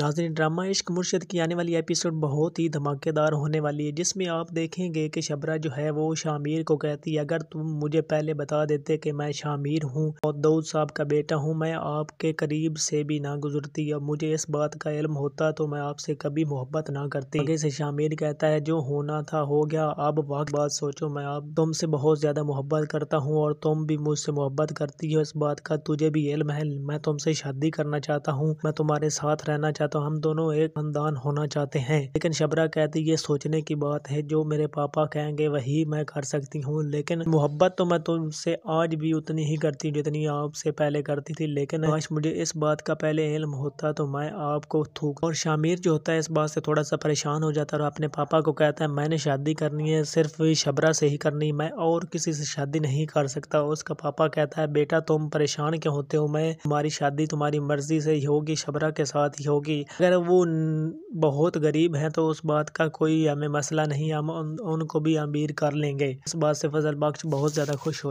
नाजरीन ड्रामा इश्क मुर्शद की आने वाली एपिसोड बहुत ही धमाकेदार होने वाली है जिसमें आप देखेंगे कि शबरा जो है वो शामिर को कहती है अगर तुम मुझे पहले बता देते कि मैं शामिर हूँ और दऊद साहब का बेटा हूँ मैं आपके करीब से भी ना गुजरती और मुझे इस बात का इल्म होता तो मैं आपसे कभी मोहब्बत ना करती आगे से शामिर कहता है जो होना था हो गया अब वक्त बात सोचो मैं आप तुमसे बहुत ज़्यादा मोहब्बत करता हूँ और तुम भी मुझसे मोहब्बत करती हो इस बात का तुझे भी इल्म है मैं तुमसे शादी करना चाहता हूँ मैं तुम्हारे साथ रहना चाहता तो हम दोनों एक खानदान होना चाहते हैं लेकिन शबरा कहती ये सोचने की बात है जो मेरे पापा कहेंगे वही मैं कर सकती हूँ लेकिन मोहब्बत तो मैं तुमसे आज भी उतनी ही करती जितनी आपसे पहले करती थी लेकिन आज मुझे इस बात का पहले इलम होता तो मैं आपको थूक और शामिर जो होता है इस बात से थोड़ा सा परेशान हो जाता है और अपने पापा को कहता है मैंने शादी करनी है सिर्फ शबरा से ही करनी मैं और किसी से शादी नहीं कर सकता उसका पापा कहता है बेटा तुम परेशान क्यों होते हो मैं तुम्हारी शादी तुम्हारी मर्जी से ही होगी शबरा के साथ ही होगी कि अगर वो बहुत गरीब हैं तो उस बात का कोई हमें मसला नहीं हम उन उनको भी अमीर कर लेंगे इस बात से फजल बख्श बहुत ज़्यादा खुश हो